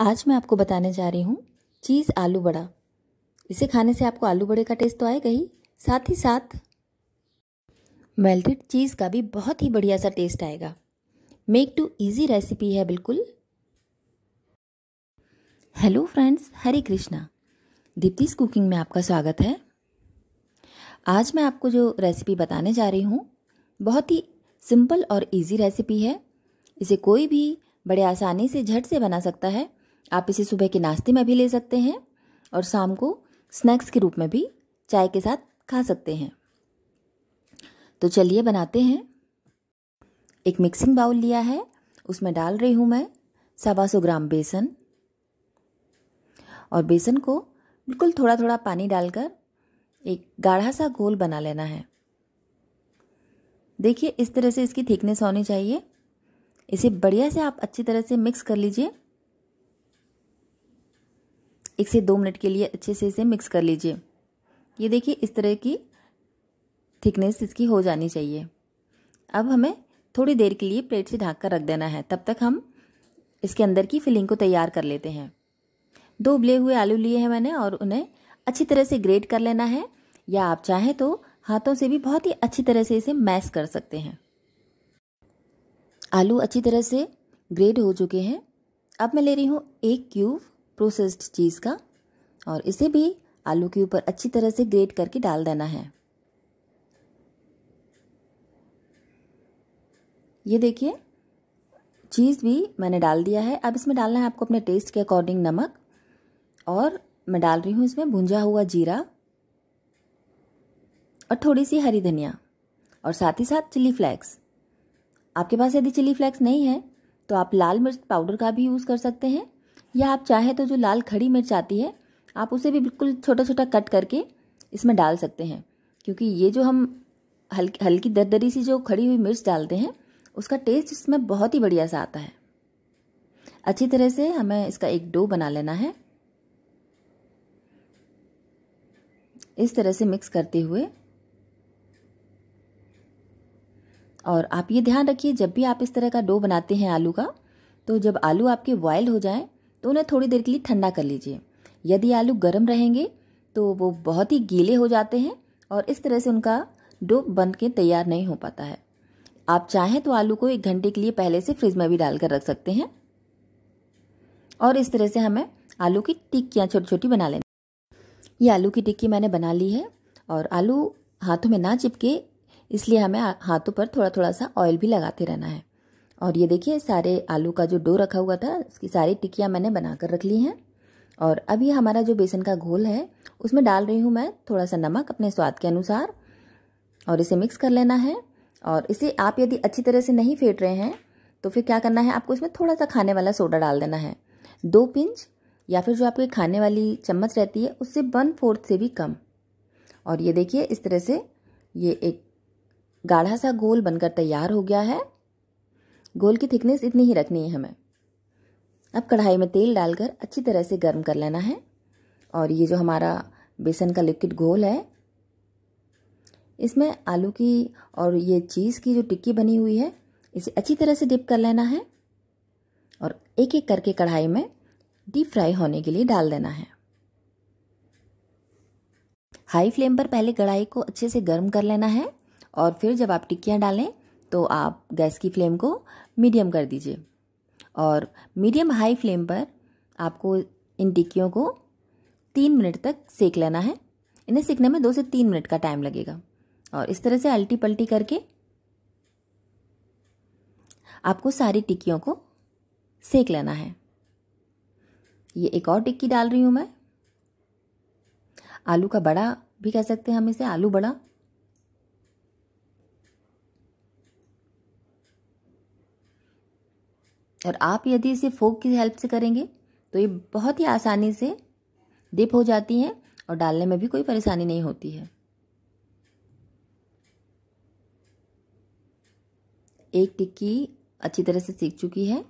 आज मैं आपको बताने जा रही हूँ चीज़ आलू बड़ा इसे खाने से आपको आलू बड़े का टेस्ट तो आएगा ही साथ ही साथ मेल्टेड चीज़ का भी बहुत ही बढ़िया सा टेस्ट आएगा मेक टू इजी रेसिपी है बिल्कुल hello friends Hare Krishna Deepti's cooking में आपका स्वागत है आज मैं आपको जो रेसिपी बताने जा रही हूँ बहुत ही सिंपल और इजी रेसिपी है इसे कोई भी बड़े आसानी से झट से बना सकता है आप इसे सुबह के नाश्ते में भी ले सकते हैं और शाम को स्नैक्स के रूप में भी चाय के साथ खा सकते हैं तो चलिए बनाते हैं एक मिक्सिंग बाउल लिया है उसमें डाल रही हूँ मैं सवा सौ ग्राम बेसन और बेसन को बिल्कुल थोड़ा थोड़ा पानी डालकर एक गाढ़ा सा घोल बना लेना है देखिए इस तरह से इसकी थिकनेस होनी चाहिए इसे बढ़िया से आप अच्छी तरह से मिक्स कर लीजिए एक से दो मिनट के लिए अच्छे से इसे मिक्स कर लीजिए ये देखिए इस तरह की थिकनेस इसकी हो जानी चाहिए अब हमें थोड़ी देर के लिए प्लेट से ढाक कर रख देना है तब तक हम इसके अंदर की फिलिंग को तैयार कर लेते हैं दो उबले हुए आलू लिए हैं मैंने और उन्हें अच्छी तरह से ग्रेट कर लेना है या आप चाहें तो हाथों से भी बहुत ही अच्छी तरह से इसे मैश कर सकते हैं आलू अच्छी तरह से ग्रेट हो चुके हैं अब मैं ले रही हूँ एक क्यूब प्रोसेस्ड चीज़ का और इसे भी आलू के ऊपर अच्छी तरह से ग्रेट करके डाल देना है ये देखिए चीज़ भी मैंने डाल दिया है अब इसमें डालना है आपको अपने टेस्ट के अकॉर्डिंग नमक और मैं डाल रही हूँ इसमें भुंजा हुआ जीरा और थोड़ी सी हरी धनिया और साथ ही साथ चिली फ्लेक्स आपके पास यदि चिली फ्लेक्स नहीं है तो आप लाल मिर्च पाउडर का भी यूज़ कर सकते हैं या आप चाहे तो जो लाल खड़ी मिर्च आती है आप उसे भी बिल्कुल छोटा छोटा कट करके इसमें डाल सकते हैं क्योंकि ये जो हम हल्की हल्की दरदरी सी जो खड़ी हुई मिर्च डालते हैं उसका टेस्ट इसमें बहुत ही बढ़िया सा आता है अच्छी तरह से हमें इसका एक डो बना लेना है इस तरह से मिक्स करते हुए और आप ये ध्यान रखिए जब भी आप इस तरह का डो बनाते हैं आलू का तो जब आलू आपके बॉयल हो जाएं तो उन्हें थोड़ी देर के लिए ठंडा कर लीजिए यदि आलू गर्म रहेंगे तो वो बहुत ही गीले हो जाते हैं और इस तरह से उनका डो बन के तैयार नहीं हो पाता है आप चाहें तो आलू को एक घंटे के लिए पहले से फ्रिज में भी डालकर रख सकते हैं और इस तरह से हमें आलू की टिक्कियाँ छोटी छोटी बना लेनी ये आलू की टिक्की मैंने बना ली है और आलू हाथों में ना चिपके इसलिए हमें हाथों पर थोड़ा थोड़ा सा ऑयल भी लगाते रहना है और ये देखिए सारे आलू का जो डो रखा हुआ था उसकी सारी टिक्कियाँ मैंने बना कर रख ली हैं और अब ये हमारा जो बेसन का घोल है उसमें डाल रही हूँ मैं थोड़ा सा नमक अपने स्वाद के अनुसार और इसे मिक्स कर लेना है और इसे आप यदि अच्छी तरह से नहीं फेंट रहे हैं तो फिर क्या करना है आपको इसमें थोड़ा सा खाने वाला सोडा डाल देना है दो पिंच या फिर जो आपके खाने वाली चम्मच रहती है उससे वन फोर्थ से भी कम और ये देखिए इस तरह से ये एक गाढ़ा सा घोल बनकर तैयार हो गया है गोल की थिकनेस इतनी ही रखनी है हमें अब कढ़ाई में तेल डालकर अच्छी तरह से गर्म कर लेना है और ये जो हमारा बेसन का लिक्विड घोल है इसमें आलू की और ये चीज़ की जो टिक्की बनी हुई है इसे अच्छी तरह से डिप कर लेना है और एक एक करके कढ़ाई में डीप फ्राई होने के लिए डाल देना है हाई फ्लेम पर पहले कढ़ाई को अच्छे से गर्म कर लेना है और फिर जब आप टिक्कियाँ डालें तो आप गैस की फ्लेम को मीडियम कर दीजिए और मीडियम हाई फ्लेम पर आपको इन टिक्कियों को तीन मिनट तक सेक लेना है इन्हें सीखने में दो से तीन मिनट का टाइम लगेगा और इस तरह से अल्टी पल्टी करके आपको सारी टिक्कियों को सेक लेना है ये एक और टिक्की डाल रही हूँ मैं आलू का बड़ा भी कह सकते हैं हम इसे आलू बड़ा और आप यदि इसे फोक की हेल्प से करेंगे तो ये बहुत ही आसानी से डिप हो जाती हैं और डालने में भी कोई परेशानी नहीं होती है एक टिक्की अच्छी तरह से सीख चुकी है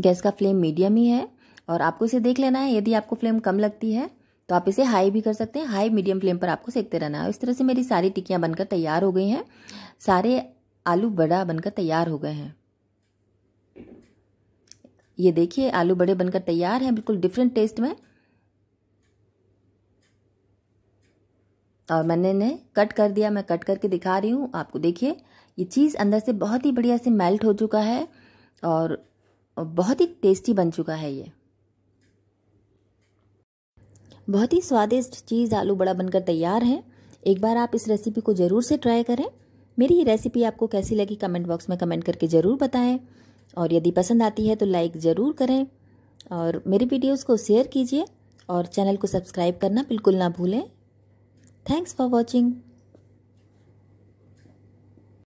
गैस का फ्लेम मीडियम ही है और आपको इसे देख लेना है यदि आपको फ्लेम कम लगती है तो आप इसे हाई भी कर सकते हैं हाई मीडियम फ्लेम पर आपको सेकते रहना है इस तरह से मेरी सारी टिक्कियाँ बनकर तैयार हो गई हैं सारे आलू बड़ा बनकर तैयार हो गए हैं ये देखिए आलू बड़े बनकर तैयार हैं बिल्कुल डिफरेंट टेस्ट में और मैंने इन्हें कट कर दिया मैं कट करके दिखा रही हूँ आपको देखिए ये चीज़ अंदर से बहुत ही बढ़िया से मेल्ट हो चुका है और बहुत ही टेस्टी बन चुका है ये बहुत ही स्वादिष्ट चीज़ आलू बड़ा बनकर तैयार है एक बार आप इस रेसिपी को ज़रूर से ट्राई करें मेरी ये रेसिपी आपको कैसी लगी कमेंट बॉक्स में कमेंट करके ज़रूर बताएं और यदि पसंद आती है तो लाइक ज़रूर करें और मेरी वीडियोस को शेयर कीजिए और चैनल को सब्सक्राइब करना बिल्कुल ना भूलें थैंक्स फॉर वॉचिंग